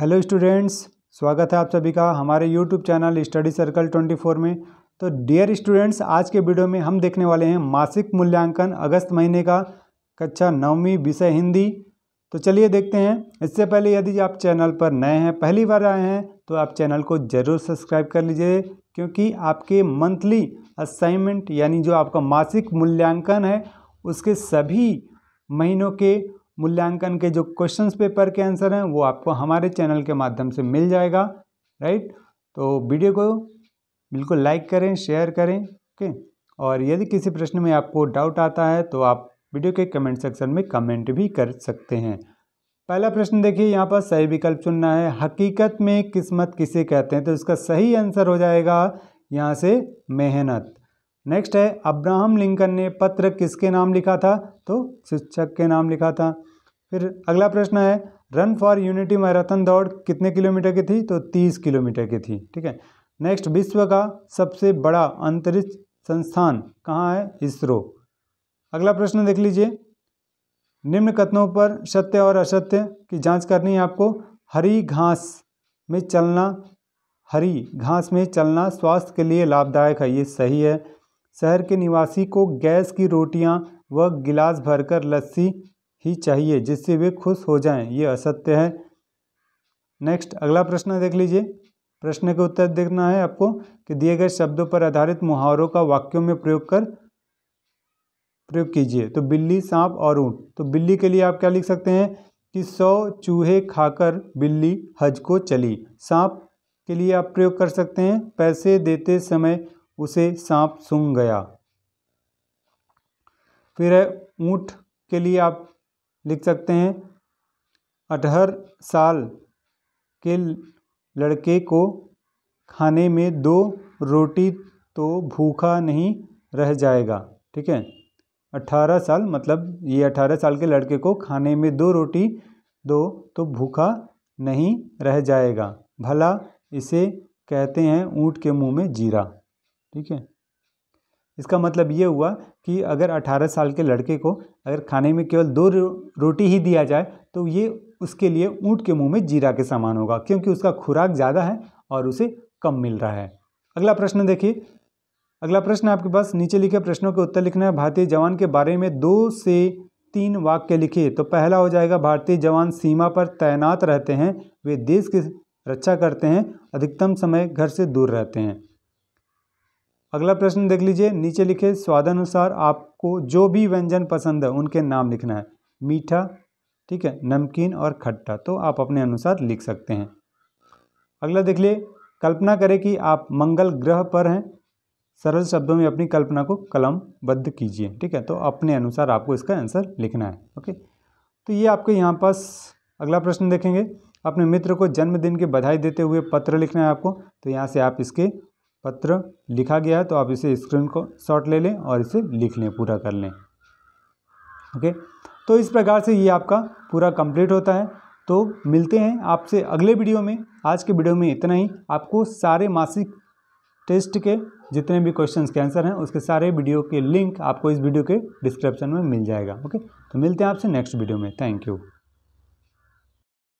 hello students स्वागत है आप सभी का हमारे यूट्यूब चैनल स्टडी सर्कल 24 में तो डियर स्टूडेंट्स आज के वीडियो में हम देखने वाले हैं मासिक मूल्यांकन अगस्त महीने का कक्षा नौवीं विषय हिंदी तो चलिए देखते हैं इससे पहले यदि आप चैनल पर नए हैं पहली बार आए हैं तो आप चैनल को ज़रूर सब्सक्राइब कर लीजिए क्योंकि आपके मंथली असाइनमेंट यानी जो आपका मासिक मूल्यांकन है उसके सभी महीनों के मूल्यांकन के जो क्वेश्चंस पेपर के आंसर हैं वो आपको हमारे चैनल के माध्यम से मिल जाएगा राइट तो वीडियो को बिल्कुल लाइक करें शेयर करें ओके और यदि किसी प्रश्न में आपको डाउट आता है तो आप वीडियो के कमेंट सेक्शन में कमेंट भी कर सकते हैं पहला प्रश्न देखिए यहाँ पर सही विकल्प चुनना है हकीकत में किस्मत किसे कहते हैं तो इसका सही आंसर हो जाएगा यहाँ से मेहनत नेक्स्ट है अब्राहम लिंकन ने पत्र किसके नाम लिखा था तो शिक्षक के नाम लिखा था फिर अगला प्रश्न है रन फॉर यूनिटी मैराथन दौड़ कितने किलोमीटर की थी तो तीस किलोमीटर की थी ठीक है नेक्स्ट विश्व का सबसे बड़ा अंतरिक्ष संस्थान कहाँ है इसरो अगला प्रश्न देख लीजिए निम्न कथनों पर सत्य और असत्य की जांच करनी है आपको हरी घास में चलना हरी घास में चलना स्वास्थ्य के लिए लाभदायक है ये सही है शहर के निवासी को गैस की रोटियां व गिलास भरकर लस्सी ही चाहिए जिससे वे खुश हो जाएं ये असत्य है नेक्स्ट अगला प्रश्न देख लीजिए प्रश्न का उत्तर देखना है आपको कि दिए गए शब्दों पर आधारित मुहावरों का वाक्यों में प्रयोग कर प्रयोग कीजिए तो बिल्ली सांप और ऊँट तो बिल्ली के लिए आप क्या लिख सकते हैं कि सौ चूहे खाकर बिल्ली हज को चली सांप के लिए आप प्रयोग कर सकते हैं पैसे देते समय उसे सांप सूंघ गया फिर है ऊँट के लिए आप लिख सकते हैं अठहर साल के लड़के को खाने में दो रोटी तो भूखा नहीं रह जाएगा ठीक है अट्ठारह साल मतलब ये अठारह साल के लड़के को खाने में दो रोटी दो तो भूखा नहीं रह जाएगा भला इसे कहते हैं ऊँट के मुंह में जीरा ठीक है इसका मतलब ये हुआ कि अगर 18 साल के लड़के को अगर खाने में केवल दो रोटी ही दिया जाए तो ये उसके लिए ऊँट के मुंह में जीरा के समान होगा क्योंकि उसका खुराक ज़्यादा है और उसे कम मिल रहा है अगला प्रश्न देखिए अगला प्रश्न आपके पास नीचे लिखे प्रश्नों के उत्तर लिखना है भारतीय जवान के बारे में दो से तीन वाक्य लिखिए तो पहला हो जाएगा भारतीय जवान सीमा पर तैनात रहते हैं वे देश की रक्षा करते हैं अधिकतम समय घर से दूर रहते हैं अगला प्रश्न देख लीजिए नीचे लिखे स्वादानुसार आपको जो भी व्यंजन पसंद है उनके नाम लिखना है मीठा ठीक है नमकीन और खट्टा तो आप अपने अनुसार लिख सकते हैं अगला देख लिए कल्पना करें कि आप मंगल ग्रह पर हैं सरल शब्दों में अपनी कल्पना को कलमबद्ध कीजिए ठीक है तो अपने अनुसार आपको इसका आंसर लिखना है ओके तो ये आपके यहाँ पास अगला प्रश्न देखेंगे अपने मित्र को जन्मदिन की बधाई देते हुए पत्र लिखना है आपको तो यहाँ से आप इसके पत्र लिखा गया है तो आप इसे स्क्रीन को शॉर्ट ले लें और इसे लिख लें पूरा कर लें ओके तो इस प्रकार से ये आपका पूरा कंप्लीट होता है तो मिलते हैं आपसे अगले वीडियो में आज के वीडियो में इतना ही आपको सारे मासिक टेस्ट के जितने भी क्वेश्चंस के आंसर हैं उसके सारे वीडियो के लिंक आपको इस वीडियो के डिस्क्रिप्शन में मिल जाएगा ओके तो मिलते हैं आपसे नेक्स्ट वीडियो में थैंक यू